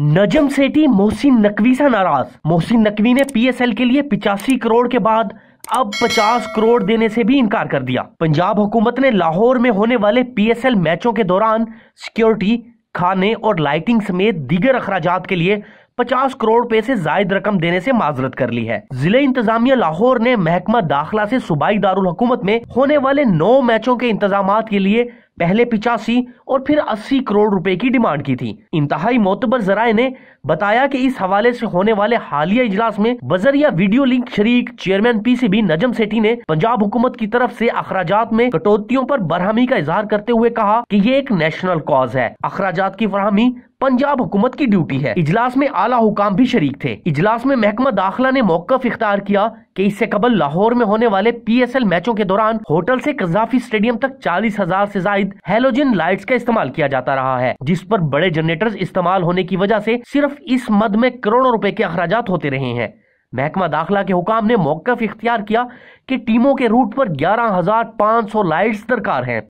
नजम सेठी मोहसिन नकवी से नाराज मोहसिन नकवी ने पीएसएल के लिए पिचासी करोड़ के बाद अब 50 करोड़ देने से भी इनकार कर दिया पंजाब हुकूमत ने लाहौर में होने वाले पीएसएल मैचों के दौरान सिक्योरिटी खाने और लाइटिंग समेत दीगर अखराज के लिए 50 करोड़ रुपए से जायद रकम देने से माजरत कर ली है जिले इंतजामिया लाहौर ने महकमा दाखिला से सूबाई दारुल हुकूमत में होने वाले नौ मैचों के इंतजाम के लिए पहले पिचासी और फिर 80 करोड़ रुपए की डिमांड की थी इंतहाई मोतबर जराये ने बताया कि इस हवाले से होने वाले हालिया इजलास में बजरिया वीडियो लिंक शरीक चेयरमैन पीसीबी नजम सेठी ने पंजाब हुकूमत की तरफ से अखराज में कटौतियों पर बरहमी का इजहार करते हुए कहा कि ये एक नेशनल कॉज है अखराज की फरहमी पंजाब हुकूमत की ड्यूटी है इजलास में आला हुकाम भी शरीक थे इजलास में महकमा दाखिला ने मौकफ इख्तार किया कि इससे कबल लाहौर में होने वाले पीएसएल मैचों के दौरान होटल से कजाफी स्टेडियम तक चालीस हजार से जायद हेलोजन लाइट्स का इस्तेमाल किया जाता रहा है जिस पर बड़े जनरेटर इस्तेमाल होने की वजह से सिर्फ इस मद में करोड़ों रुपए के अखराज होते रहे हैं महकमा दाखिला के हुकाम ने मौकफ इख्तियार किया कि टीमों के रूट पर ग्यारह हजार पाँच सौ लाइट्स दरकार हैं